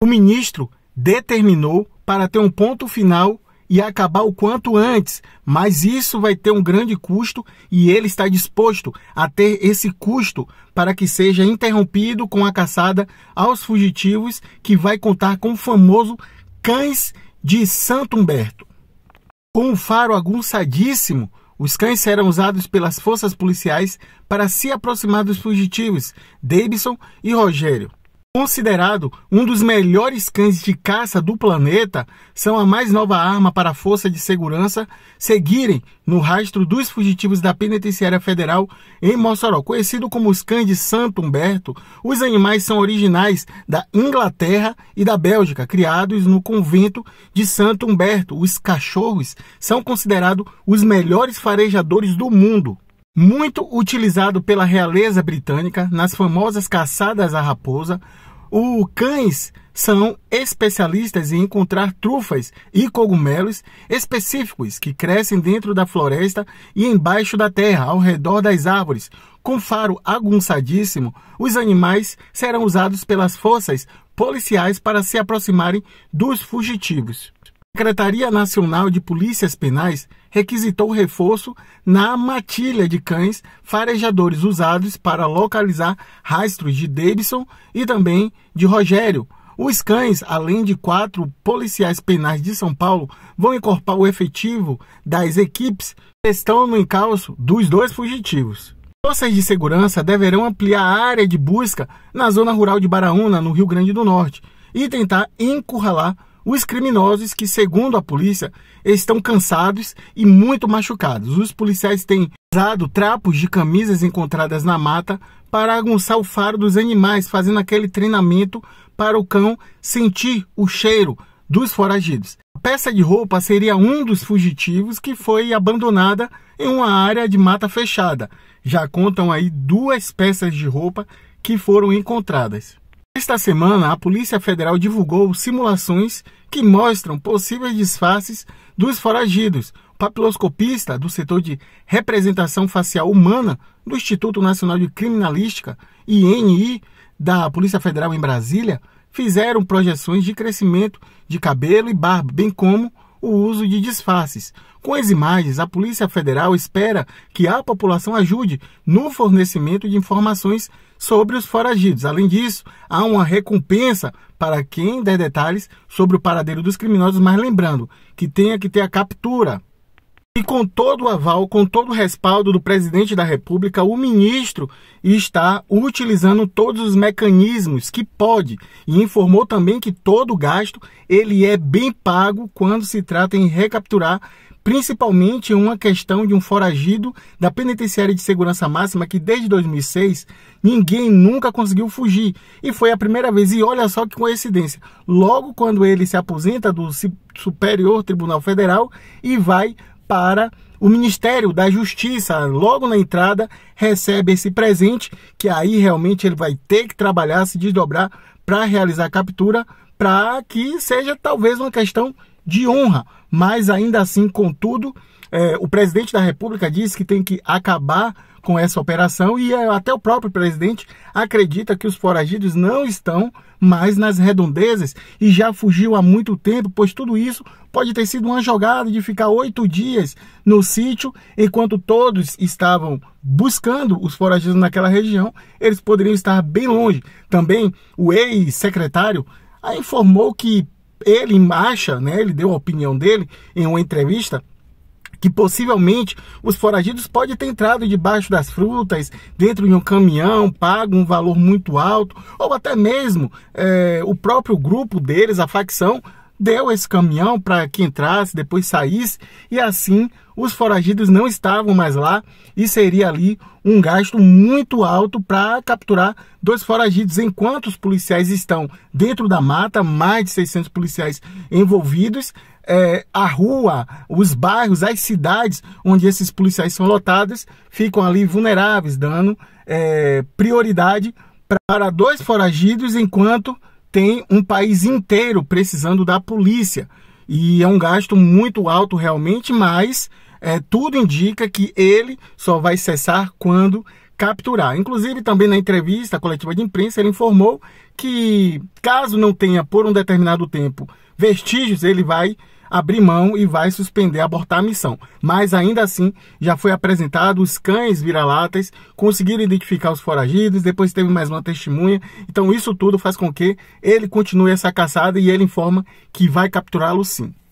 O ministro determinou para ter um ponto final e acabar o quanto antes, mas isso vai ter um grande custo e ele está disposto a ter esse custo para que seja interrompido com a caçada aos fugitivos que vai contar com o famoso Cães de Santo Humberto. Com um faro aguçadíssimo. os cães serão usados pelas forças policiais para se aproximar dos fugitivos, Davidson e Rogério. Considerado um dos melhores cães de caça do planeta, são a mais nova arma para a força de segurança seguirem no rastro dos fugitivos da Penitenciária Federal em Mossoró. Conhecido como os cães de Santo Humberto, os animais são originais da Inglaterra e da Bélgica, criados no convento de Santo Humberto. Os cachorros são considerados os melhores farejadores do mundo. Muito utilizado pela realeza britânica nas famosas caçadas à raposa, os cães são especialistas em encontrar trufas e cogumelos específicos que crescem dentro da floresta e embaixo da terra, ao redor das árvores. Com faro agunçadíssimo, os animais serão usados pelas forças policiais para se aproximarem dos fugitivos. Secretaria Nacional de Polícias Penais requisitou reforço na matilha de cães farejadores usados para localizar rastros de Davidson e também de Rogério. Os cães, além de quatro policiais penais de São Paulo, vão incorporar o efetivo das equipes que estão no encalço dos dois fugitivos. Forças de segurança deverão ampliar a área de busca na zona rural de Baraúna, no Rio Grande do Norte, e tentar encurralar os criminosos que, segundo a polícia, estão cansados e muito machucados. Os policiais têm usado trapos de camisas encontradas na mata para agunçar o faro dos animais, fazendo aquele treinamento para o cão sentir o cheiro dos foragidos. A peça de roupa seria um dos fugitivos que foi abandonada em uma área de mata fechada. Já contam aí duas peças de roupa que foram encontradas. Esta semana, a Polícia Federal divulgou simulações que mostram possíveis disfarces dos foragidos. O papiloscopista do setor de representação facial humana do Instituto Nacional de Criminalística, INI, da Polícia Federal em Brasília, fizeram projeções de crescimento de cabelo e barba, bem como o uso de disfarces. Com as imagens, a Polícia Federal espera que a população ajude no fornecimento de informações sobre os foragidos. Além disso, há uma recompensa para quem der detalhes sobre o paradeiro dos criminosos, mas lembrando que tenha que ter a captura e com todo o aval, com todo o respaldo do presidente da República, o ministro está utilizando todos os mecanismos que pode e informou também que todo o gasto ele é bem pago quando se trata em recapturar principalmente uma questão de um foragido da penitenciária de segurança máxima que desde 2006 ninguém nunca conseguiu fugir e foi a primeira vez e olha só que coincidência logo quando ele se aposenta do Superior Tribunal Federal e vai para o Ministério da Justiça, logo na entrada, recebe esse presente, que aí realmente ele vai ter que trabalhar, se desdobrar para realizar a captura, para que seja talvez uma questão de honra, mas ainda assim, contudo, é, o presidente da República disse que tem que acabar com essa operação e é, até o próprio presidente acredita que os foragidos não estão mais nas redondezas e já fugiu há muito tempo, pois tudo isso pode ter sido uma jogada de ficar oito dias no sítio, enquanto todos estavam buscando os foragidos naquela região, eles poderiam estar bem longe. Também o ex-secretário informou que ele acha, né, ele deu a opinião dele em uma entrevista, que possivelmente os foragidos podem ter entrado debaixo das frutas, dentro de um caminhão, pago um valor muito alto, ou até mesmo é, o próprio grupo deles, a facção, deu esse caminhão para que entrasse, depois saísse, e assim os foragidos não estavam mais lá e seria ali um gasto muito alto para capturar dois foragidos, enquanto os policiais estão dentro da mata, mais de 600 policiais envolvidos, é, a rua, os bairros, as cidades onde esses policiais são lotados ficam ali vulneráveis, dando é, prioridade para dois foragidos, enquanto tem um país inteiro precisando da polícia. E é um gasto muito alto realmente, mas é, tudo indica que ele só vai cessar quando capturar. Inclusive, também na entrevista coletiva de imprensa, ele informou que, caso não tenha por um determinado tempo vestígios, ele vai abrir mão e vai suspender, abortar a missão. Mas ainda assim, já foi apresentado os cães vira-latas, conseguiram identificar os foragidos, depois teve mais uma testemunha. Então isso tudo faz com que ele continue essa caçada e ele informa que vai capturá-lo sim.